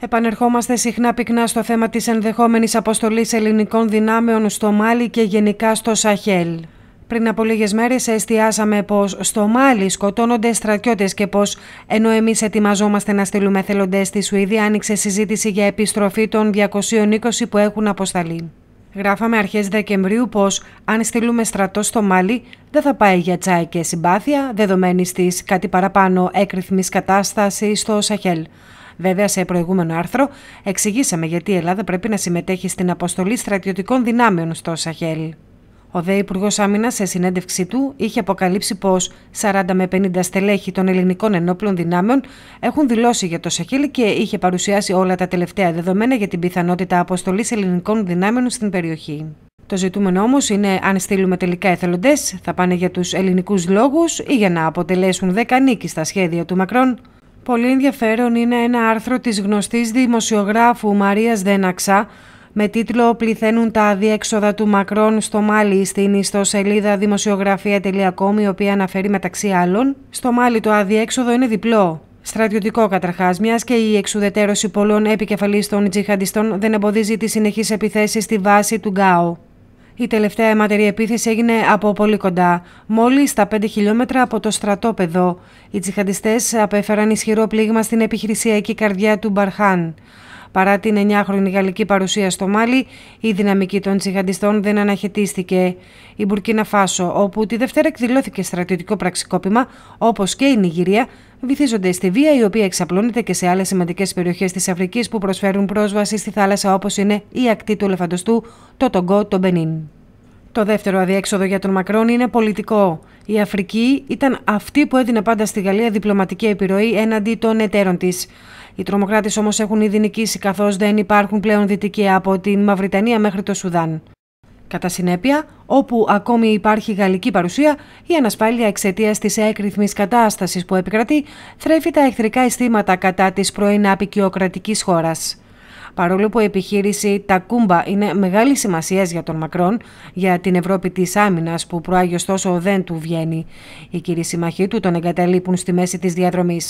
Επανερχόμαστε συχνά πυκνά στο θέμα της ενδεχόμενης αποστολής ελληνικών δυνάμεων στο Μάλι και γενικά στο Σαχέλ. Πριν από λίγες μέρες εστιάσαμε πως στο Μάλι σκοτώνονται στρατιώτες και πως ενώ εμείς ετοιμαζόμαστε να στείλουμε θελοντές στη Σουηδία άνοιξε συζήτηση για επιστροφή των 220 που έχουν αποσταλεί. Γράφαμε αρχές Δεκεμβρίου πως αν στείλουμε στρατό στο Μάλι δεν θα πάει για τσάι και συμπάθεια δεδομένης της κάτι παραπάνω έκρηθμης κατάστασης στο Σαχέλ. Βέβαια, σε προηγούμενο άρθρο εξηγήσαμε γιατί η Ελλάδα πρέπει να συμμετέχει στην αποστολή στρατιωτικών δυνάμεων στο Σαχέλ. Ο ΔΕ Υπουργός Άμυνας, σε συνέντευξή του, είχε αποκαλύψει πως 40 με 50 στελέχη των ελληνικών ενόπλων δυνάμεων έχουν δηλώσει για το Σαχέλ και είχε παρουσιάσει όλα τα τελευταία δεδομένα για την πιθανότητα αποστολής ελληνικών δυνάμεων στην περιοχή. Το ζητούμενο όμως είναι αν στείλουμε τελικά εθελοντές, θα πάνε για τους ελληνικούς λόγους ή για να αποτελέσουν δέκα νίκη στα σχέδια του Μακρόν Πολύ ενδιαφέρον είναι ένα άρθρο της γνωστής δημοσιογράφου Μαρίας Δέναξα με τίτλο «Πληθαίνουν τα αδιέξοδα του Μακρόν στο Μάλι» στην ιστοσελίδα δημοσιογραφία.com η οποία αναφέρει μεταξύ άλλων «Στο Μάλι το αδιέξοδο είναι διπλό». Στρατιωτικό καταρχάς, μιας και η εξουδετερώση πολλών επικεφαλής των τζιχαντιστών δεν εμποδίζει τις συνεχείς επιθέσεις στη βάση του Γκάου. Η τελευταία αιματερή επίθεση έγινε από πολύ κοντά, μόλις στα 5 χιλιόμετρα από το στρατόπεδο. Οι τσιχαντιστές απέφεραν ισχυρό πλήγμα στην επιχειρησιακή καρδιά του Μπαρχάν. Παρά την 9 γαλλική παρουσία στο Μάλι, η δυναμική των τσιγαντιστών δεν αναχαιτίστηκε. Η Μπουρκίνα Φάσο, όπου τη Δευτέρα εκδηλώθηκε στρατιωτικό πραξικόπημα, όπως και η Νιγηρία, βυθίζονται στη βία η οποία εξαπλώνεται και σε άλλες σημαντικές περιοχές της Αφρικής που προσφέρουν πρόσβαση στη θάλασσα όπως είναι η ακτή του Ελεφαντοστού, το Τονγκό, το Μπενίν. Το δεύτερο αδιέξοδο για τον Μακρόν είναι πολιτικό. Η Αφρική ήταν αυτή που έδινε πάντα στη Γαλλία διπλωματική επιρροή έναντι των εταίρων της. Οι τρομοκράτες όμως έχουν ήδη νικήσει καθώς δεν υπάρχουν πλέον δυτικοί από την Μαυριτανία μέχρι το Σουδάν. Κατά συνέπεια, όπου ακόμη υπάρχει γαλλική παρουσία, η ανασφάλεια εξαιτίας της έκρηθμης κατάστασης που επικρατεί θρέφει τα εχθρικά αισθήματα κατά της πρώην απεικιοκρατικής χώρας παρόλο που η επιχείρηση Τακούμπα είναι μεγάλη σημασίας για τον Μακρόν, για την Ευρώπη της άμυνας που προάγει ωστόσο δεν του βγαίνει. Οι κύριοι συμμαχοί του τον εγκαταλείπουν στη μέση της διαδρομής.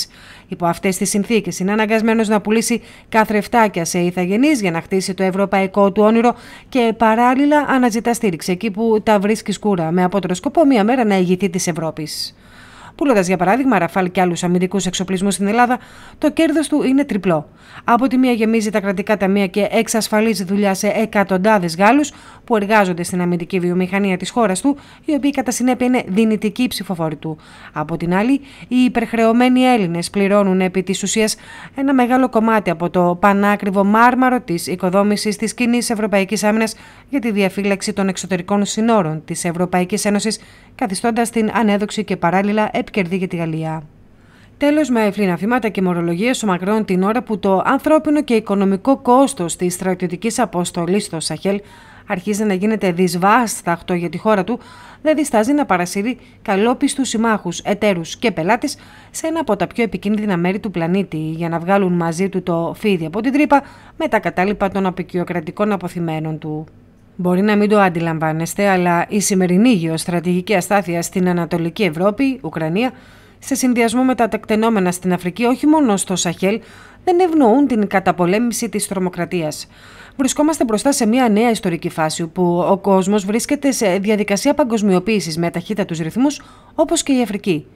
Υπό αυτές τις συνθήκες είναι αναγκασμένος να πουλήσει καθρεφτάκια σε ηθαγενείς για να χτίσει το ευρωπαϊκό του όνειρο και παράλληλα αναζητά στήριξη εκεί που τα βρίσκει σκούρα, με σκοπό μία μέρα να ηγηθεί της Ευρώπης. Πουλώντα για παράδειγμα ραφάλ και άλλους αμυντικούς εξοπλισμούς στην Ελλάδα, το κέρδος του είναι τριπλό. Από τη μία γεμίζει τα κρατικά ταμεία και εξασφαλίζει δουλειά σε εκατοντάδες Γάλλους που εργάζονται στην αμυντική βιομηχανία της χώρας του, οι οποίοι κατά συνέπεια είναι δυνητικοί ψηφοφόροι του. Από την άλλη, οι υπερχρεωμένοι Έλληνες πληρώνουν επί της ουσίας ένα μεγάλο κομμάτι από το πανάκριβο μάρμαρο της οικοδόμησης της κοινή Ευρωπαϊκής Άμυνας για τη διαφύλαξη των εξωτερικών συνόρων της Ευρωπαϊκής Ένωσης, καθιστώντας την ανέδοξη και παράλληλα επικερδεί για τη Γαλλία. Τέλος, με ευφύνα βήματα και μορολογίες ο Μακρόν την ώρα που το ανθρώπινο και οικονομικό κόστος της στρατιωτικής αποστολής στο Σαχέλ αρχίζει να γίνεται δυσβάσταχτο για τη χώρα του, δεν διστάζει να παρασύρει καλόπιστους συμμάχους, εταίρους και πελάτες σε ένα από τα πιο επικίνδυνα μέρη του πλανήτη για να βγάλουν μαζί του το φίδι από την τρύπα με τα κατάλοιπα των απεικιοκρατικών αποθυμένων του. Μπορεί να μην το αντιλαμβάνεστε, αλλά η σημερινή γεωστρατηγική αστάθεια στην Ανατολική Ευρώπη, Ουκρανία, σε συνδυασμό με τα τεκτενόμενα στην Αφρική, όχι μόνο στο Σαχέλ, δεν ευνοούν την καταπολέμηση της τρομοκρατίας. Βρισκόμαστε μπροστά σε μια νέα ιστορική φάση όπου ο κόσμος βρίσκεται σε διαδικασία παγκοσμιοποίησης με του ρυθμούς όπως και η Αφρική.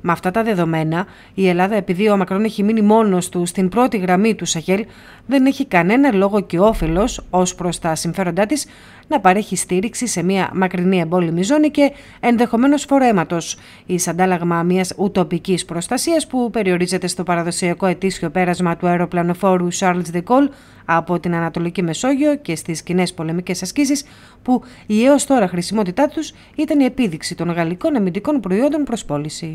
Με αυτά τα δεδομένα, η Ελλάδα, επειδή ο Μακρόν έχει μείνει μόνος του στην πρώτη γραμμή του Σαχέλ, δεν έχει κανένα λόγο και όφελος ως προς τα συμφέροντά της να παρέχει στήριξη σε μια μακρινή εμπόλεμη ζώνη και ενδεχομένως φορέματος, ει αντάλλαγμα μιας ουτοπικής προστασίας που περιορίζεται στο παραδοσιακό ετήσιο πέρασμα του αεροπλανοφόρου Charles de Gaulle από την Ανατολική Μεσόγειο και στις κοινές πολεμικές ασκήσεις, που η έως τώρα χρησιμότητά τους ήταν η επίδειξη των γαλλικών αμυντικών προϊόντων προς πώληση.